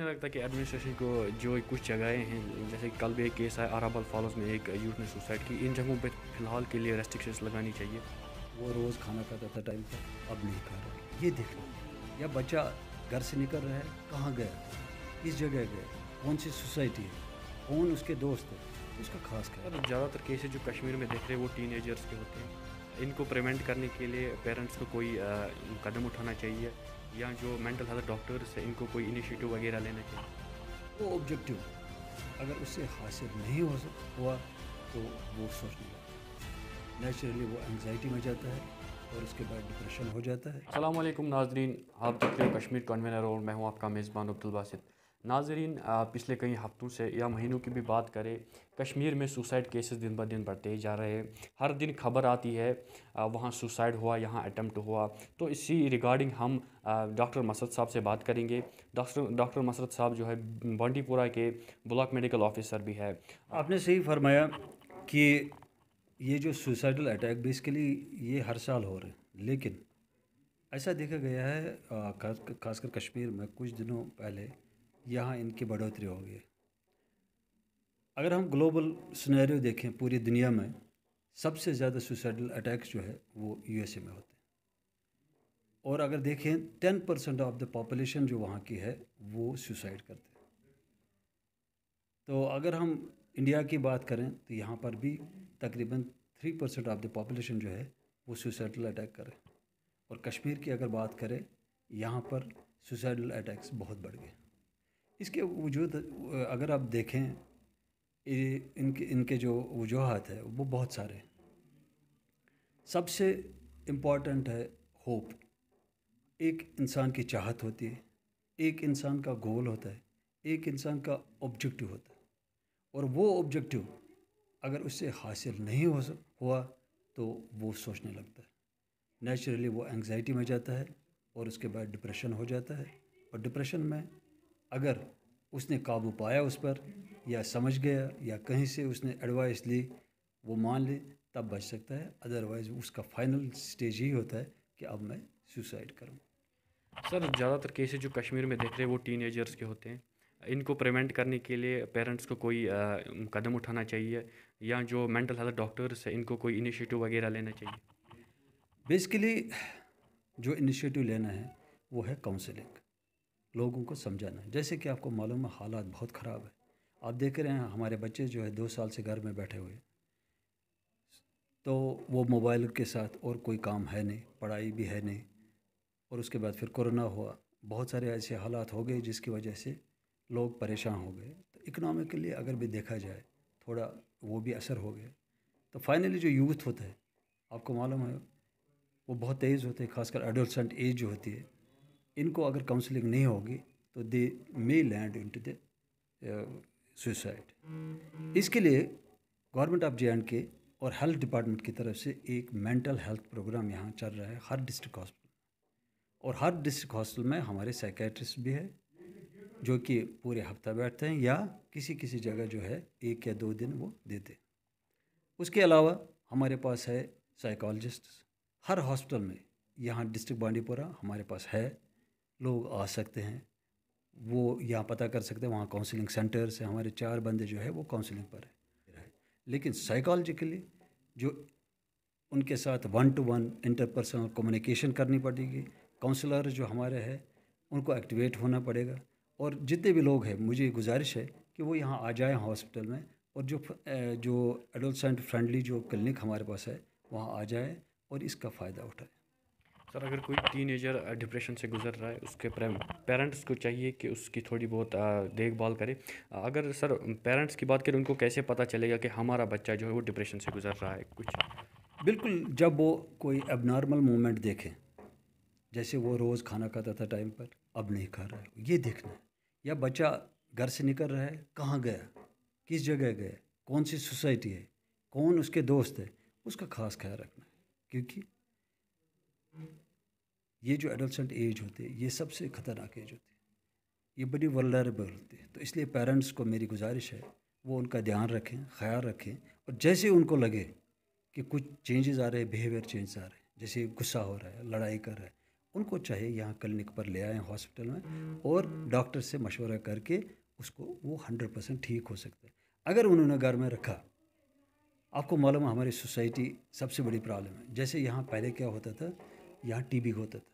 मुझे लगता है कि एडमिनिस्ट्रेशन को जो कुछ जगहें हैं जैसे कल भी एक केस आया आराबल फॉलोज में एक यूथ ने सुसाइड की इन जगहों पर फिलहाल के लिए रेस्ट्रिक्शंस लगानी चाहिए वो रोज़ खाना खाता था टाइम पर अब नहीं खा रहा ये देख लो या बच्चा घर से निकल रहा है कहाँ गया किस जगह गया कौन सी सोसाइटी है कौन उसके दोस्त है उसका खास कर ज़्यादातर केसेज जो कश्मीर में देख रहे हैं वो टीन के होते हैं इनको प्रिवेंट करने के लिए पेरेंट्स को कोई कदम उठाना चाहिए या जो मेंटल हेल्थ डॉक्टर्स हैं इनको कोई इनिशिएटिव वगैरह लेना चाहिए वो ऑब्जेक्टिव अगर उससे हासिल नहीं हो हुआ तो वो सोचने नेचुरली वो एनजाइटी में जाता है और उसके बाद डिप्रेशन हो जाता है अल्लाम नाजरीन आप देखते हो कश्मीर कन्वेनर और मैं हूँ आपका मेज़बान अब्दुल नाजरीन पिछले कई हफ़्तों से या महीनों की भी बात करें कश्मीर में सुसाइड केसेस दिन ब दिन बढ़ते ही जा रहे हैं हर दिन खबर आती है वहाँ सुसाइड हुआ यहाँ अटम्प्ट हुआ तो इसी रिगार्डिंग हम डॉक्टर मसरत साहब से बात करेंगे डॉक्टर डॉक्टर मसरत साहब जो है बांडीपुरा के ब्लॉक मेडिकल ऑफिसर भी है आपने सही फरमाया कि ये जो सुसाइडल अटैक बेसिकली ये हर साल हो रहे हैं लेकिन ऐसा देखा गया है खासकर कश्मीर में कुछ दिनों पहले यहाँ इनकी बढ़ोतरी होगी अगर हम ग्लोबल सुनहरे देखें पूरी दुनिया में सबसे ज़्यादा सुसाइडल अटैक्स जो है वो यूएसए में होते हैं और अगर देखें ten percent of the population जो वहाँ की है वो सुसाइड करते हैं तो अगर हम इंडिया की बात करें तो यहाँ पर भी तकरीबन three percent of the population जो है वो सुसाइडल अटैक करें और कश्मीर की अगर बात करें यहाँ पर सुसाइडल अटैक्स बहुत बढ़ गए इसके वजूद अगर आप देखें इनके इनके जो वजूहत है वो बहुत सारे हैं सबसे इम्पॉर्टेंट है होप एक इंसान की चाहत होती है एक इंसान का गोल होता है एक इंसान का ऑब्जेक्टिव होता है और वो ऑब्जेक्टिव अगर उससे हासिल नहीं हो हुआ तो वो सोचने लगता है नेचुरली वो एंग्जाइटी में जाता है और उसके बाद डिप्रेशन हो जाता है और डिप्रेशन में अगर उसने काबू पाया उस पर या समझ गया या कहीं से उसने एडवाइस ली वो मान ले तब बच सकता है अदरवाइज़ उसका फाइनल स्टेज यही होता है कि अब मैं सुसाइड करूँ सर ज़्यादातर केसेस जो कश्मीर में देख रहे हैं वो एजर्स के होते हैं इनको प्रिवेंट करने के लिए पेरेंट्स को कोई आ, कदम उठाना चाहिए या जो मेंटल हेल्थ डॉक्टर्स हैं इनको कोई इनिशिएटिव वगैरह लेना चाहिए बेसिकली जो इनिशिएटिव लेना है वो है काउंसलिंग लोगों को समझाना जैसे कि आपको मालूम है हालात बहुत ख़राब है आप देख रहे हैं हमारे बच्चे जो है दो साल से घर में बैठे हुए तो वो मोबाइल के साथ और कोई काम है नहीं पढ़ाई भी है नहीं और उसके बाद फिर कोरोना हुआ बहुत सारे ऐसे हालात हो गए जिसकी वजह से लोग परेशान हो गए तो इकनॉमिकली अगर भी देखा जाए थोड़ा वो भी असर हो गया तो फाइनली जो यूथ होता है आपको मालूम है वो बहुत तेज़ होते हैं खासकर एडोलसेंट एज जो होती है इनको अगर काउंसलिंग नहीं होगी तो they may land into the suicide इसके लिए गवर्नमेंट ऑफ जे एंड के और हेल्थ डिपार्टमेंट की तरफ से एक मेंटल हेल्थ प्रोग्राम यहाँ चल रहा है हर डिस्ट्रिक्ट हॉस्पिटल और हर डिस्ट्रिक्ट हॉस्पिटल में हमारे साइकेट्रिस्ट भी है जो कि पूरे हफ्ता बैठते हैं या किसी किसी जगह जो है एक या दो दिन वो देते हैं उसके अलावा हमारे पास है साइकोलॉजिस्ट हर हॉस्पिटल में यहाँ डिस्ट्रिक्ट बांडीपुरा हमारे पास है लोग आ सकते हैं वो यहाँ पता कर सकते हैं वहाँ काउंसलिंग सेंटर्स हैं हमारे चार बंदे जो है वो काउंसलिंग पर है लेकिन साइकोलॉजिकली जो उनके साथ one to one interpersonal communication करनी पड़ेगी काउंसलर जो हमारे हैं उनको एक्टिवेट होना पड़ेगा और जितने भी लोग हैं मुझे गुजारिश है कि वो यहाँ आ जाएँ हॉस्पिटल में और जो जो एडोलसेंट फ्रेंडली जो क्लिनिक हमारे पास है वहाँ आ जाए और इसका फ़ायदा उठाए सर अगर कोई टीन एजर डिप्रेशन से गुजर रहा है उसके पेरेंट्स को चाहिए कि उसकी थोड़ी बहुत देखभाल करें अगर सर पेरेंट्स की बात करें उनको कैसे पता चलेगा कि हमारा बच्चा जो है वो डिप्रेशन से गुजर रहा है कुछ बिल्कुल जब वो कोई एबनॉर्मल मोमेंट देखें जैसे वो रोज़ खाना खाता था टाइम पर अब नहीं खा रहा है ये देखना है या बच्चा घर से निकल रहा है कहाँ गया किस जगह गया कौन सी सोसाइटी है कौन उसके दोस्त है उसका खास ख्याल रखना है क्योंकि ये जो एडल्सेंट एज होते हैं ये सबसे ख़तरनाक एज होते हैं ये बड़ी वलरेबल होते हैं तो इसलिए पेरेंट्स को मेरी गुजारिश है वो उनका ध्यान रखें ख्याल रखें और जैसे उनको लगे कि कुछ चेंजेस आ रहे हैं बिहेवियर चेंज आ रहे हैं जैसे गुस्सा हो रहा है लड़ाई कर रहा है उनको चाहिए यहाँ क्लिनिक पर ले आएँ हॉस्पिटल में और डॉक्टर से मशवरा करके उसको वो हंड्रेड परसेंट ठीक हो सकता है अगर उन्होंने घर में रखा आपको मालूम है हमारी सोसाइटी सबसे बड़ी प्रॉब्लम है जैसे यहाँ पहले क्या होता था यहाँ टीबी होता था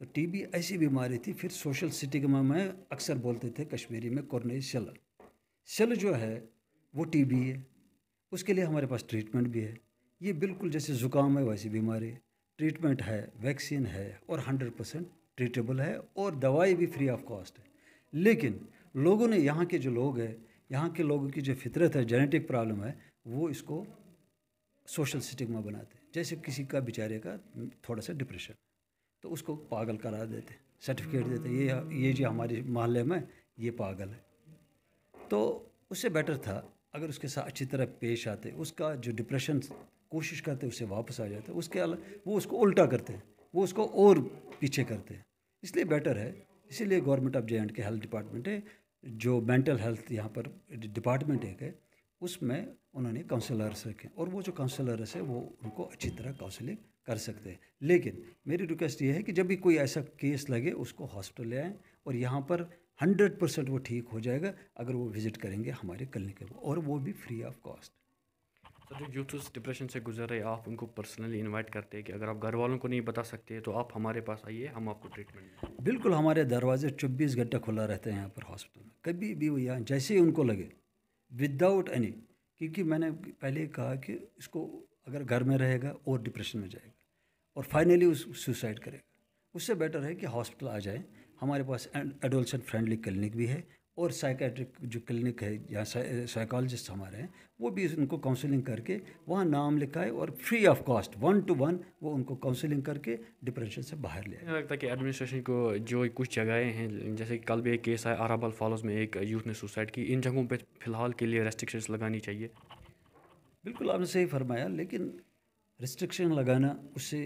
तो टीबी ऐसी बीमारी थी फिर सोशल के में अक्सर बोलते थे कश्मीरी में कॉर्नेज सेल सेल जो है वो टीबी है उसके लिए हमारे पास ट्रीटमेंट भी है ये बिल्कुल जैसे ज़ुकाम है वैसी बीमारी ट्रीटमेंट है वैक्सीन है और हंड्रेड परसेंट ट्रीटेबल है और दवाई भी फ्री ऑफ कॉस्ट है लेकिन लोगों ने यहाँ के जो लोग हैं यहाँ के लोगों की जो फितरत है जेनेटिक प्रॉब्लम है वो इसको सोशल सिटिग्मा बनाते हैं जैसे किसी का बेचारे का थोड़ा सा डिप्रेशन तो उसको पागल करा देते सर्टिफिकेट देते ये ये जी हमारे मोहल्ले में ये पागल है तो उससे बेटर था अगर उसके साथ अच्छी तरह पेश आते उसका जो डिप्रेशन कोशिश करते उसे वापस आ जाता उसके अलग वो उसको उल्टा करते हैं वो उसको और पीछे करते हैं इसलिए बेटर है इसीलिए government of J and K health department है जो मेंटल हेल्थ यहाँ पर डिपार्टमेंट एक है उसमें उन्होंने काउंसलर्स रखे और वो जो काउंसलर्स है वो उनको अच्छी तरह काउंसलिंग कर सकते हैं लेकिन मेरी रिक्वेस्ट ये है कि जब भी कोई ऐसा केस लगे उसको हॉस्पिटल ले आएँ और यहाँ पर हंड्रेड परसेंट वो ठीक हो जाएगा अगर वो विज़िट करेंगे हमारे क्लिनिक में और वो भी फ्री ऑफ कॉस्ट सर जो यूथ डिप्रेशन से गुजर रहे आप उनको पर्सनली इनवाइट करते हैं कि अगर आप घर वालों को नहीं बता सकते तो आप हमारे पास आइए हम आपको ट्रीटमेंट बिल्कुल हमारे दरवाजे चौबीस घंटे खुला रहते हैं यहाँ पर हॉस्पिटल में कभी भी वो यहाँ जैसे ही उनको लगे विदाउट एनी क्योंकि मैंने पहले कहा कि इसको अगर घर में रहेगा और डिप्रेशन में जाएगा और फाइनली उस सुसाइड करेगा उससे बेटर है कि हॉस्पिटल आ जाए हमारे पास एडोल्सन फ्रेंडली क्लिनिक भी है और साइकेट्रिक जो क्लिनिक है या साइकोलॉजिस्ट हमारे हैं वो भी उनको काउंसलिंग करके वहाँ नाम लिखाए और free of cost one to one वो उनको काउंसलिंग करके डिप्रेशन से बाहर ले लगता है कि एडमिनिस्ट्रेशन को जो कुछ जगहें हैं जैसे कि कल भी एक केस आया आराबल फॉलोज में एक यूथ ने सुसाइड की इन जगहों पर फिलहाल के लिए रेस्ट्रिक्शंस लगानी चाहिए बिल्कुल आपने सही फरमाया लेकिन रिस्ट्रिक्शन लगाना उससे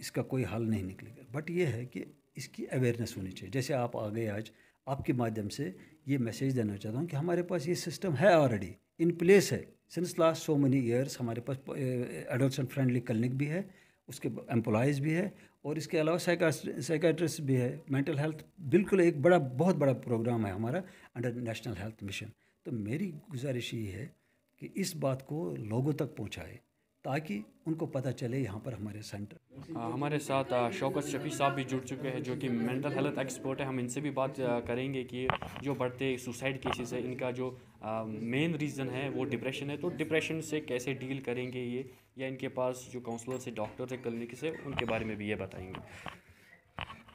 इसका कोई हल नहीं निकलेगा बट ये है कि इसकी अवेयरनेस होनी चाहिए जैसे आप आ गए आज आपके माध्यम से ये मैसेज देना चाहता हूँ कि हमारे पास ये सिस्टम है ऑलरेडी इन प्लेस है since last so many years हमारे पास एडल्ट फ्रेंडली क्लिनिक भी है उसके एम्प्लॉयज़ भी है और इसके अलावा साइकाट्रिस्ट भी है मेंटल हेल्थ बिल्कुल एक बड़ा बहुत बड़ा प्रोग्राम है हमारा अंडर नेशनल हेल्थ मिशन तो मेरी गुजारिश ये है कि इस बात को लोगों तक पहुँचाए ताकि उनको पता चले यहाँ पर हमारे सेंटर आ, हाँ, हमारे साथ शौकत शफी साहब भी जुड़ चुके हैं जो कि मेंटल हेल्थ एक्सपर्ट है हम इनसे भी बात करेंगे कि जो बढ़ते सुसाइड केसेस है इनका जो मेन रीज़न है वो डिप्रेशन है तो डिप्रेशन से कैसे डील करेंगे ये या इनके पास जो काउंसलर से डॉक्टर से क्लिनिक से उनके बारे में भी ये बताएंगे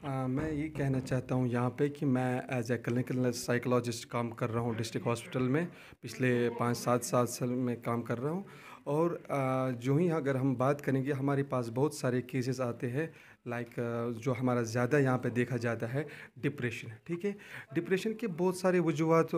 आ, मैं ये कहना चाहता हूँ यहाँ पे कि मैं एज ए क्लिनिकल साइकोलॉजिस्ट काम कर रहा हूँ डिस्ट्रिक्ट हॉस्पिटल में पिछले पाँच सात सात साल में काम कर रहा हूँ और जो ही अगर हम बात करेंगे हमारे पास बहुत सारे केसेस आते हैं लाइक जो हमारा ज़्यादा यहाँ पे देखा जाता है डिप्रेशन ठीक है डिप्रेशन के बहुत सारे वजूहत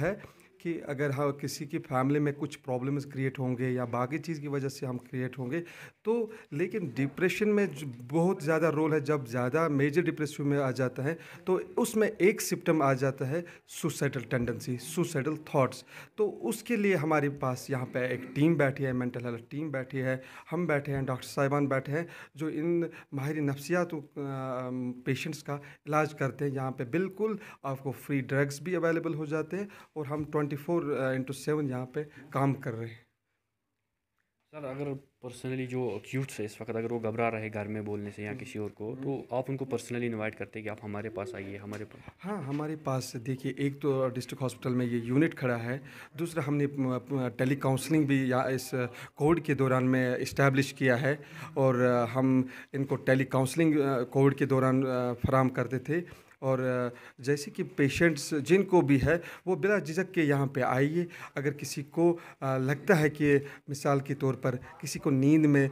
है कि अगर हाँ किसी की फैमिली में कुछ प्रॉब्लम्स क्रिएट होंगे या बाकी चीज़ की वजह से हम क्रिएट होंगे तो लेकिन डिप्रेशन में बहुत ज़्यादा रोल है जब ज़्यादा मेजर डिप्रेशन में आ जाता है तो उसमें एक सिम्टम आ जाता है सुसाइडल टेंडेंसी सुसाइडल थाट्स तो उसके लिए हमारे पास यहाँ पर एक टीम बैठी है मेंटल हेल्थ टीम बैठी है हम बैठे हैं डॉक्टर साहिबान बैठे हैं जो इन माहरी नफ्सियात पेशेंट्स का इलाज करते हैं यहाँ पर बिल्कुल आपको फ्री ड्रग्स भी अवेलेबल हो जाते हैं और हम twenty twenty four into seven यहाँ पर काम कर रहे हैं सर अगर पर्सनली जो अक्यूट्स है इस वक्त अगर वो घबरा रहे घर में बोलने से या हम्म। किसी और को हम्म। तो आप उनको पर्सनली इनवाइट करते हैं कि आप हमारे पास आइए हमारे पास हाँ हमारे पास देखिए एक तो डिस्ट्रिक्ट हॉस्पिटल में ये यूनिट खड़ा है दूसरा हमने टेली काउंसलिंग भी या इस कोविड के दौरान में इस्टेब्लिश किया है और हम इनको टेली काउंसलिंग कोविड के दौरान फराम करते थे और जैसे कि पेशेंट्स जिनको भी है वो बिला झिझक के यहाँ पे आइए अगर किसी को लगता है कि मिसाल के तौर पर किसी को नींद में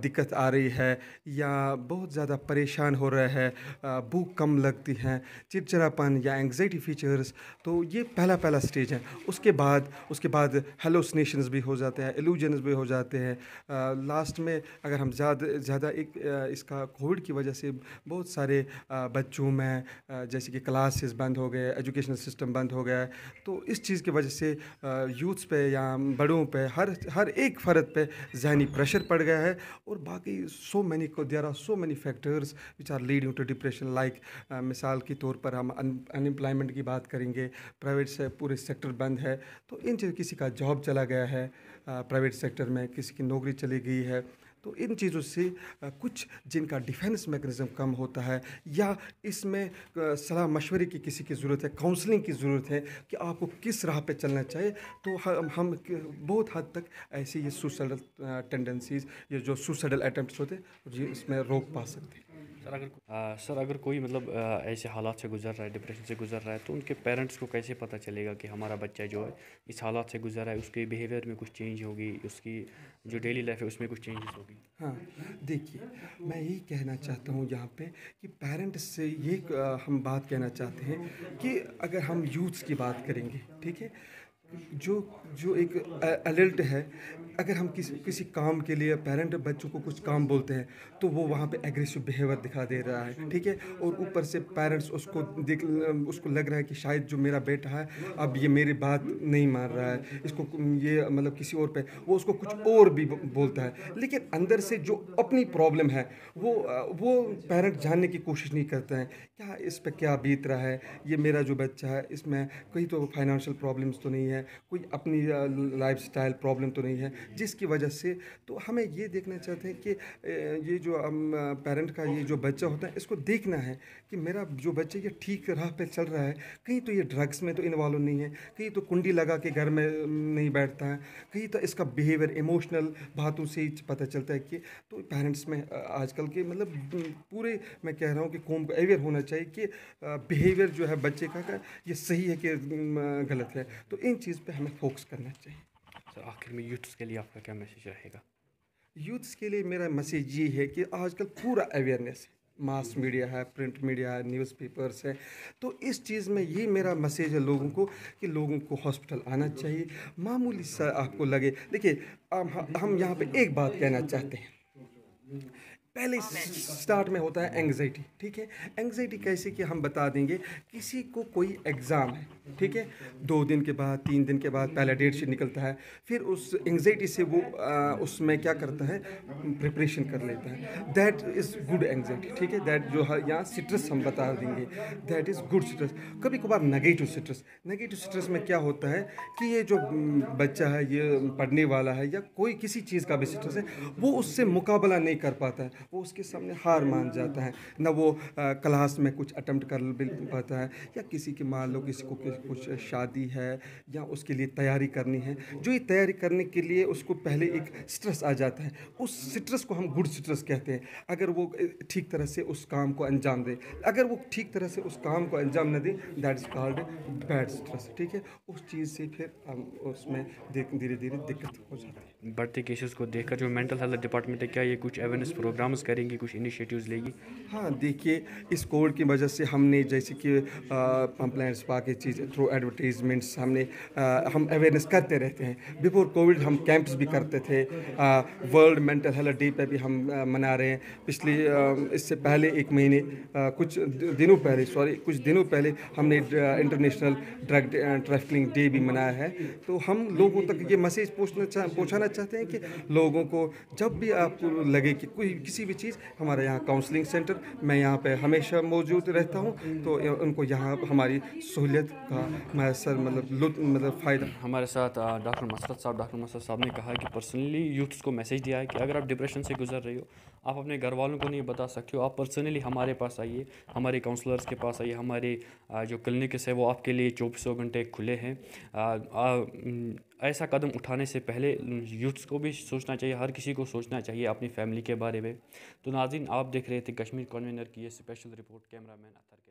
दिक्कत आ रही है या बहुत ज़्यादा परेशान हो रहा है भूख कम लगती है चिड़चिड़ापन या एंगजाइटी फीचर्स तो ये पहला पहला स्टेज है उसके बाद उसके बाद हेलोसनेशन भी हो जाते हैं एलूजन भी हो जाते हैं लास्ट में अगर हम ज़्यादा ज़्यादा एक इसका कोविड की वजह से बहुत सारे बच्चों में जैसे कि क्लासेस बंद हो गए एजुकेशनल सिस्टम बंद हो गया तो इस चीज़ की वजह से यूथ्स पे या बड़ों पे हर हर एक फ़र्द पे जहनी प्रेशर पड़ गया है और बाकी सो मैनी को there are so many factors which are leading to depression like मिसाल के तौर पर हम अनएम्प्लॉयमेंट की बात करेंगे प्राइवेट से पूरे सेक्टर बंद है तो इन चीज़ किसी का जॉब चला गया है प्राइवेट सेक्टर में किसी की नौकरी चली गई है तो इन चीज़ों से कुछ जिनका डिफेंस मैकेनिज़्म कम होता है या इसमें सलाह मशवरे की किसी की ज़रूरत है काउंसलिंग की ज़रूरत है कि आपको किस राह पे चलना चाहिए तो हम हम बहुत हद तक ऐसी ये सुसाइडल टेंडेंसीज़ ये जो सुसाइडल अटैम्प्ट होते हैं इसमें रोक पा सकते हैं सर अगर सर अगर कोई मतलब ऐसे हालात से गुजर रहा है डिप्रेशन से गुजर रहा है तो उनके पेरेंट्स को कैसे पता चलेगा कि हमारा बच्चा जो है इस हालात से गुजर रहा है उसके बिहेवियर में कुछ चेंज होगी उसकी जो डेली लाइफ है उसमें कुछ चेंजेस होगी हाँ देखिए मैं यही कहना चाहता हूँ यहाँ पे कि पेरेंट्स से ये हम बात कहना चाहते हैं कि अगर हम यूथ्स की बात करेंगे ठीक है जो जो एक एडल्ट है अगर हम किसी किसी काम के लिए पेरेंट बच्चों को कुछ काम बोलते हैं तो वो वहाँ पे एग्रेसिव बिहेवियर दिखा दे रहा है ठीक है और ऊपर से पेरेंट्स उसको देख उसको लग रहा है कि शायद जो मेरा बेटा है अब ये मेरी बात नहीं मान रहा है इसको ये मतलब किसी और पे वो उसको कुछ और भी बोलता है लेकिन अंदर से जो अपनी प्रॉब्लम है वो वो पेरेंट जानने की कोशिश नहीं करते हैं क्या इस पर क्या बीत रहा है ये मेरा जो बच्चा है इसमें कहीं तो फाइनेंशियल प्रॉब्लम्स तो नहीं है है कोई अपनी लाइफ स्टाइल प्रॉब्लम तो नहीं है जिसकी वजह से तो हमें ये देखना चाहते हैं कि ये जो पेरेंट का ये जो बच्चा होता है इसको देखना है कि मेरा जो बच्चा ये ठीक राह पे चल रहा है कहीं तो ये ड्रग्स में तो इन्वॉल्व नहीं है कहीं तो कुंडी लगा के घर में नहीं बैठता है कहीं तो इसका बिहेवियर इमोशनल बातों से ही पता चलता है कि तो पेरेंट्स में आजकल के मतलब पूरे मैं कह रहा हूँ कि कौम को अवेयर होना चाहिए कि बिहेवियर जो है बच्चे का, का ये सही है कि गलत है तो इन चीज़ चीज़ पे हमें फोकस करना चाहिए सर आखिर में यूथ्स के लिए आपका क्या मैसेज रहेगा यूथ्स के लिए मेरा मैसेज ये है कि आजकल पूरा अवेयरनेस है मास मीडिया hmm. है प्रिंट मीडिया है न्यूज़ पेपर्स है तो इस चीज़ में ये मेरा मैसेज है लोगों को कि लोगों को हॉस्पिटल आना चाहिए मामूली सा आपको लगे देखिए हम हम यहाँ पे एक बात कहना चाहते हैं पहले स्टार्ट में होता है एंग्जाइटी ठीक है एंग्जाइटी कैसे कि हम बता देंगे किसी को कोई एग्ज़ाम है ठीक है दो दिन के बाद तीन दिन के बाद पहला डेट शीट निकलता है फिर उस एंग्जाइटी से वो उसमें क्या करता है प्रिपरेशन कर लेता है दैट इज़ गुड एंग्जाइटी ठीक है दैट जो यहाँ सिट्रस हम बता देंगे दैट इज़ गुड सिट्रस कभी कभार नेगेटिव सिट्रस नेगेटिव सिट्रस में क्या होता है कि ये जो बच्चा है ये पढ़ने वाला है या कोई किसी चीज़ का भी सिट्रस है वो उससे मुकाबला नहीं कर पाता है वो उसके सामने हार मान जाता है ना वो क्लास में कुछ अटम्प्ट कर पाता है या किसी की मान लो किसी को कुछ शादी है या उसके लिए तैयारी करनी है जो ये तैयारी करने के लिए उसको पहले एक स्ट्रेस आ जाता है उस स्ट्रेस को हम गुड स्ट्रेस कहते हैं अगर वो ठीक तरह से उस काम को अंजाम दे अगर वो ठीक तरह से उस काम को अंजाम न दे that is called bad stress ठीक है उस चीज़ से फिर उसमें धीरे धीरे दिक्कत हो जाती है बढ़ते केसेस को देखकर जो मेंटल हेल्थ डिपार्टमेंट है क्या ये कुछ अवेयरनेस प्रोग्राम्स करेंगी कुछ इनिशिएटिव्स लेगी हाँ देखिए इस कोविड की वजह से हमने जैसे कि कंप्लेंट स्पा की चीज़ थ्रू एडवर्टीजमेंट्स हमने आ, हम अवेयरनेस करते रहते हैं बिफोर कोविड हम कैंप्स भी करते थे वर्ल्ड मेंटल हेल्थ डे पर भी हम आ, मना रहे हैं पिछले इससे पहले एक महीने कुछ दिनों पहले सॉरी कुछ दिनों पहले हमने इंटरनेशनल ड्रग ट्रैफिकिंग डे भी मनाया है तो हम लोगों तक ये मैसेज पूछना पूछाना चाहते हैं कि लोगों को जब भी आपको लगे कि कोई किसी भी चीज़ हमारे यहाँ काउंसलिंग सेंटर मैं यहाँ पे हमेशा मौजूद रहता हूँ तो उनको यहाँ हमारी सहूलियत का मैसर मतलब मतलब मतलब फ़ायदा हमारे साथ डॉक्टर मसरत साहब डॉक्टर मसरत साहब ने कहा कि पर्सनली यूथ्स को मैसेज दिया है कि अगर आप डिप्रेशन से गुजर रहे हो आप अपने घर वालों को नहीं बता सकते हो आप पर्सनली हमारे पास आइए हमारे काउंसलर्स के पास आइए हमारे जो क्लिनिक्स है वो आपके लिए चौबीसों घंटे खुले हैं ऐसा कदम उठाने से पहले यूथ्स को भी सोचना चाहिए हर किसी को सोचना चाहिए अपनी फैमिली के बारे में तो नाजिन आप देख रहे थे कश्मीर कन्वेनर की ये स्पेशल रिपोर्ट मैन अतर के